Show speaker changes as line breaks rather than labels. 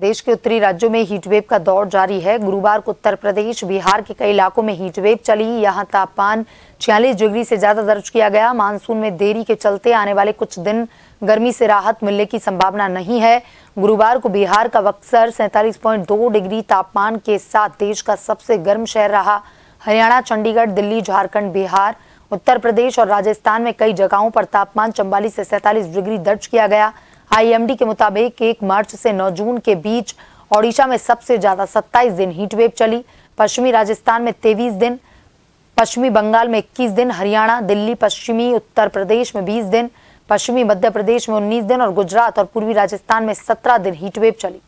देश के उत्तरी राज्यों में हीटवेव का दौर जारी है गुरुवार को उत्तर प्रदेश बिहार के कई इलाकों में हीटवेव चली यहां तापमान छियालीस डिग्री से ज्यादा दर्ज किया गया मानसून में देरी के चलते आने वाले कुछ दिन गर्मी से राहत मिलने की संभावना नहीं है गुरुवार को बिहार का बक्सर सैतालीस डिग्री तापमान के साथ देश का सबसे गर्म शहर रहा हरियाणा चंडीगढ़ दिल्ली झारखंड बिहार उत्तर प्रदेश और राजस्थान में कई जगहों पर तापमान चौवालीस से सैतालीस डिग्री दर्ज किया गया आईएमडी के मुताबिक एक मार्च से नौ जून के बीच ओडिशा में सबसे ज्यादा सत्ताईस दिन हीटवेव चली पश्चिमी राजस्थान में तेईस दिन पश्चिमी बंगाल में 21 दिन हरियाणा दिल्ली पश्चिमी उत्तर प्रदेश में 20 दिन पश्चिमी मध्य प्रदेश में 19 दिन और गुजरात और पूर्वी राजस्थान में 17 दिन हीटवेव चली